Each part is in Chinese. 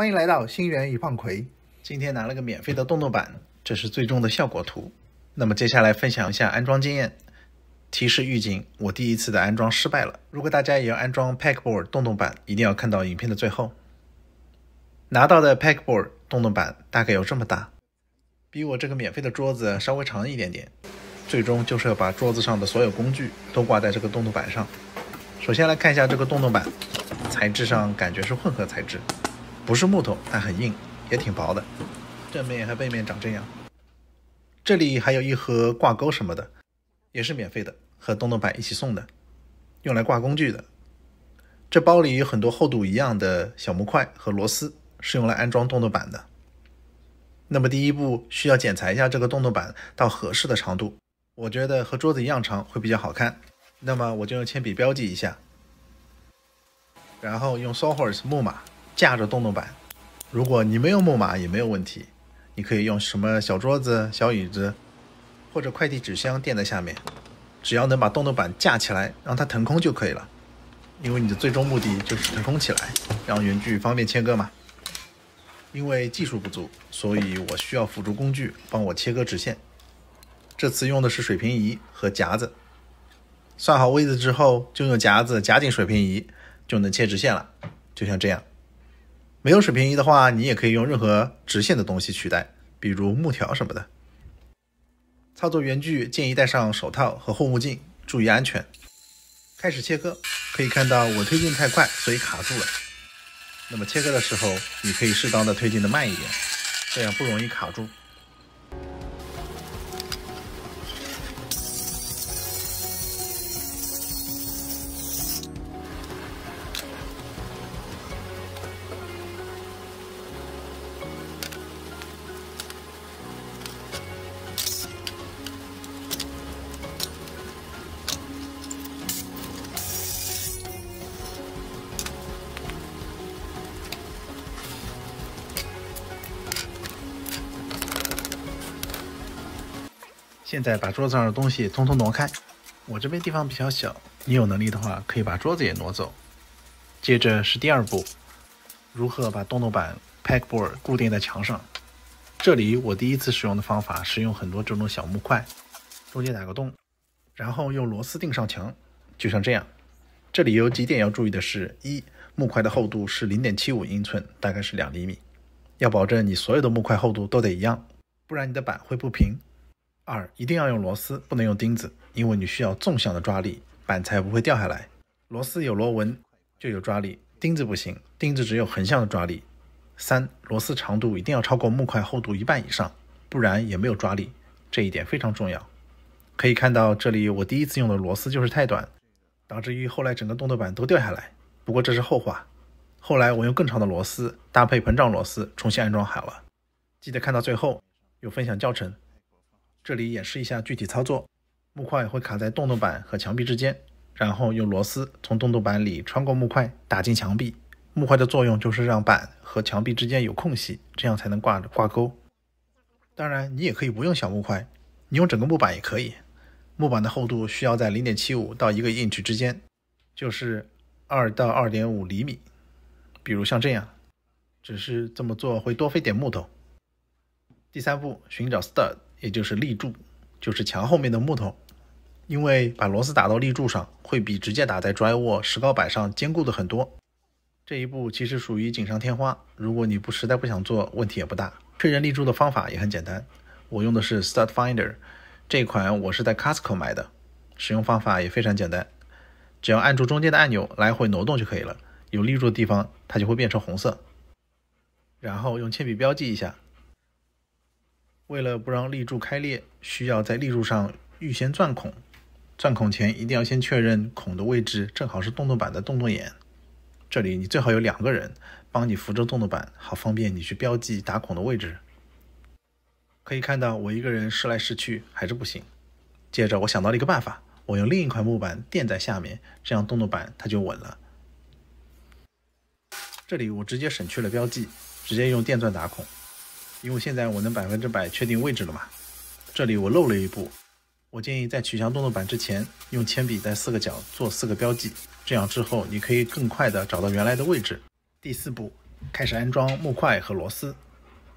欢迎来到星源与胖葵。今天拿了个免费的洞洞板，这是最终的效果图。那么接下来分享一下安装经验。提示预警：我第一次的安装失败了。如果大家也要安装 Packboard 洞洞板，一定要看到影片的最后。拿到的 Packboard 洞洞板大概有这么大，比我这个免费的桌子稍微长一点点。最终就是要把桌子上的所有工具都挂在这个洞洞板上。首先来看一下这个洞洞板，材质上感觉是混合材质。不是木头，但很硬，也挺薄的。正面和背面长这样。这里还有一盒挂钩什么的，也是免费的，和洞洞板一起送的，用来挂工具的。这包里有很多厚度一样的小木块和螺丝，是用来安装洞洞板的。那么第一步需要剪裁一下这个洞洞板到合适的长度，我觉得和桌子一样长会比较好看。那么我就用铅笔标记一下，然后用 sawhorse 木马。架着洞洞板，如果你没有木马也没有问题，你可以用什么小桌子、小椅子，或者快递纸箱垫在下面，只要能把洞洞板架起来，让它腾空就可以了。因为你的最终目的就是腾空起来，让圆锯方便切割嘛。因为技术不足，所以我需要辅助工具帮我切割直线。这次用的是水平仪和夹子，算好位置之后，就用夹子夹紧水平仪，就能切直线了，就像这样。没有水平仪的话，你也可以用任何直线的东西取代，比如木条什么的。操作圆锯，建议戴上手套和护目镜，注意安全。开始切割，可以看到我推进太快，所以卡住了。那么切割的时候，你可以适当的推进的慢一点，这样不容易卡住。现在把桌子上的东西通通挪开，我这边地方比较小，你有能力的话可以把桌子也挪走。接着是第二步，如何把洞洞板 （pack board） 固定在墙上？这里我第一次使用的方法，是用很多这种小木块，中间打个洞，然后用螺丝钉上墙，就像这样。这里有几点要注意的：是一，木块的厚度是零点七五英寸，大概是两厘米，要保证你所有的木块厚度都得一样，不然你的板会不平。二一定要用螺丝，不能用钉子，因为你需要纵向的抓力，板材不会掉下来。螺丝有螺纹就有抓力，钉子不行，钉子只有横向的抓力。三螺丝长度一定要超过木块厚度一半以上，不然也没有抓力，这一点非常重要。可以看到这里我第一次用的螺丝就是太短，导致于后来整个动作板都掉下来。不过这是后话，后来我用更长的螺丝搭配膨胀螺丝重新安装好了。记得看到最后，有分享教程。这里演示一下具体操作，木块会卡在洞洞板和墙壁之间，然后用螺丝从洞洞板里穿过木块打进墙壁。木块的作用就是让板和墙壁之间有空隙，这样才能挂着挂钩。当然，你也可以不用小木块，你用整个木板也可以。木板的厚度需要在零点七五到一个 inch 之间，就是二到二点五厘米。比如像这样，只是这么做会多费点木头。第三步，寻找 stud。也就是立柱，就是墙后面的木头，因为把螺丝打到立柱上，会比直接打在砖握石膏板上坚固的很多。这一步其实属于锦上添花，如果你不实在不想做，问题也不大。确认立柱的方法也很简单，我用的是 Stud Finder，这款我是在 Costco 买的，使用方法也非常简单，只要按住中间的按钮来回挪动就可以了。有立柱的地方它就会变成红色，然后用铅笔标记一下。为了不让立柱开裂，需要在立柱上预先钻孔。钻孔前一定要先确认孔的位置，正好是动作板的动作眼。这里你最好有两个人帮你扶着动作板，好方便你去标记打孔的位置。可以看到我一个人试来试去还是不行。接着我想到了一个办法，我用另一块木板垫在下面，这样动作板它就稳了。这里我直接省去了标记，直接用电钻打孔。因为现在我能百分之百确定位置了嘛，这里我漏了一步，我建议在取消动作板之前，用铅笔在四个角做四个标记，这样之后你可以更快的找到原来的位置。第四步，开始安装木块和螺丝。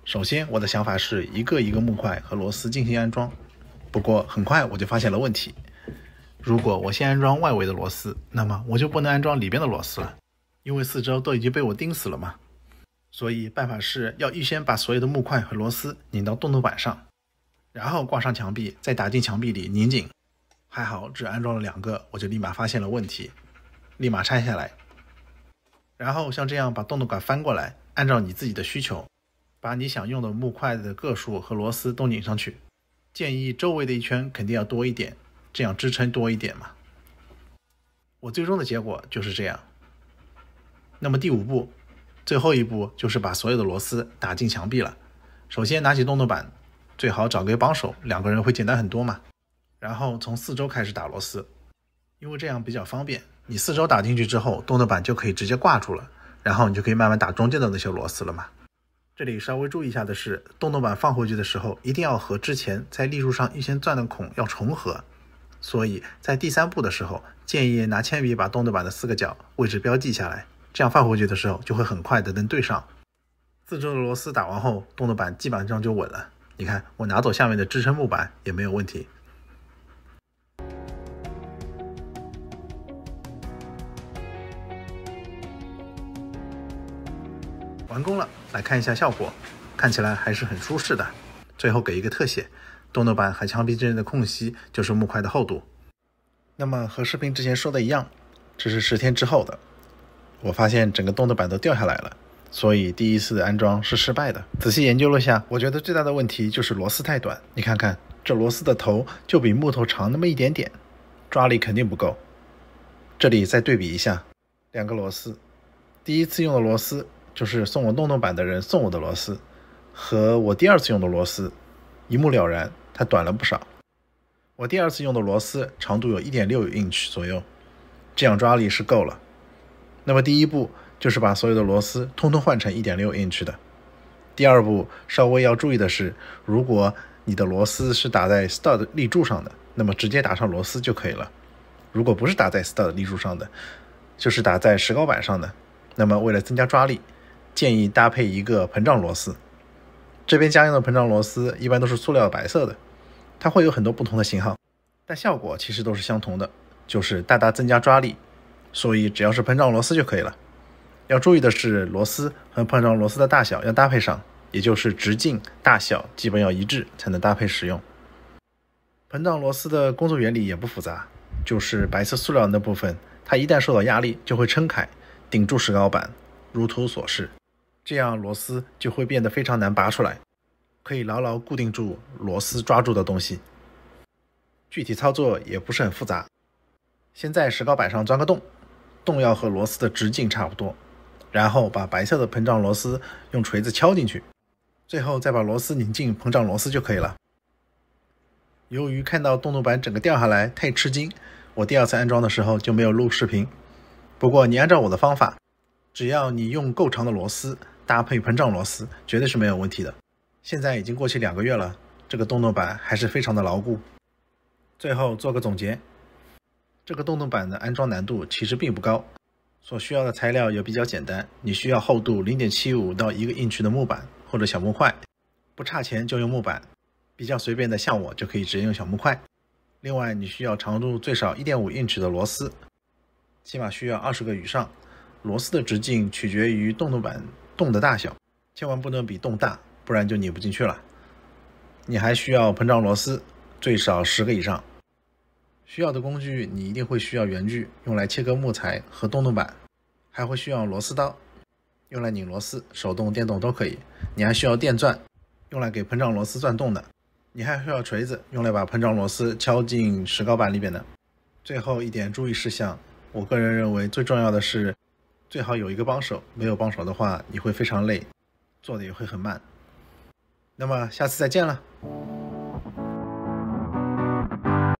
首先，我的想法是一个一个木块和螺丝进行安装，不过很快我就发现了问题，如果我先安装外围的螺丝，那么我就不能安装里边的螺丝了，因为四周都已经被我钉死了嘛。所以办法是要预先把所有的木块和螺丝拧到洞洞板上，然后挂上墙壁，再打进墙壁里拧紧。还好只安装了两个，我就立马发现了问题，立马拆下来。然后像这样把洞洞板翻过来，按照你自己的需求，把你想用的木块的个数和螺丝都拧上去。建议周围的一圈肯定要多一点，这样支撑多一点嘛。我最终的结果就是这样。那么第五步。最后一步就是把所有的螺丝打进墙壁了。首先拿起洞洞板，最好找个帮手，两个人会简单很多嘛。然后从四周开始打螺丝，因为这样比较方便。你四周打进去之后，洞洞板就可以直接挂住了，然后你就可以慢慢打中间的那些螺丝了嘛。这里稍微注意一下的是，洞洞板放回去的时候，一定要和之前在立柱上预先钻的孔要重合。所以在第三步的时候，建议拿铅笔把洞洞板的四个角位置标记下来。这样放回去的时候，就会很快的能对上。四周的螺丝打完后，动作板基本上就稳了。你看，我拿走下面的支撑木板也没有问题。完工了，来看一下效果，看起来还是很舒适的。最后给一个特写，动作板和墙壁之间的空隙就是木块的厚度。那么和视频之前说的一样，这是十天之后的。我发现整个洞的板都掉下来了，所以第一次的安装是失败的。仔细研究了下，我觉得最大的问题就是螺丝太短。你看看这螺丝的头就比木头长那么一点点，抓力肯定不够。这里再对比一下两个螺丝，第一次用的螺丝就是送我洞洞板的人送我的螺丝，和我第二次用的螺丝，一目了然，它短了不少。我第二次用的螺丝长度有一点六 inch 左右，这样抓力是够了。那么第一步就是把所有的螺丝通通换成一点六 inch 的。第二步稍微要注意的是，如果你的螺丝是打在 s t u d 立柱上的，那么直接打上螺丝就可以了。如果不是打在 s t u d 立柱上的，就是打在石膏板上的，那么为了增加抓力，建议搭配一个膨胀螺丝。这边家用的膨胀螺丝一般都是塑料白色的，它会有很多不同的型号，但效果其实都是相同的，就是大大增加抓力。所以只要是膨胀螺丝就可以了。要注意的是，螺丝和膨胀螺丝的大小要搭配上，也就是直径大小基本要一致才能搭配使用。膨胀螺丝的工作原理也不复杂，就是白色塑料那部分，它一旦受到压力就会撑开，顶住石膏板，如图所示，这样螺丝就会变得非常难拔出来，可以牢牢固定住螺丝抓住的东西。具体操作也不是很复杂，先在石膏板上钻个洞。洞要和螺丝的直径差不多，然后把白色的膨胀螺丝用锤子敲进去，最后再把螺丝拧进膨胀螺丝就可以了。由于看到洞洞板整个掉下来太吃惊，我第二次安装的时候就没有录视频。不过你按照我的方法，只要你用够长的螺丝搭配膨胀螺丝，绝对是没有问题的。现在已经过去两个月了，这个洞洞板还是非常的牢固。最后做个总结。这个洞洞板的安装难度其实并不高，所需要的材料也比较简单。你需要厚度零点七五到一个英尺的木板或者小木块，不差钱就用木板，比较随便的像我就可以直接用小木块。另外你需要长度最少一点五英尺的螺丝，起码需要二十个以上。螺丝的直径取决于洞洞板洞的大小，千万不能比洞大，不然就拧不进去了。你还需要膨胀螺丝，最少十个以上。需要的工具，你一定会需要圆锯，用来切割木材和洞洞板，还会需要螺丝刀，用来拧螺丝，手动电动都可以。你还需要电钻，用来给膨胀螺丝钻洞的。你还需要锤子，用来把膨胀螺丝敲进石膏板里边的。最后一点注意事项，我个人认为最重要的是，最好有一个帮手，没有帮手的话，你会非常累，做的也会很慢。那么下次再见了。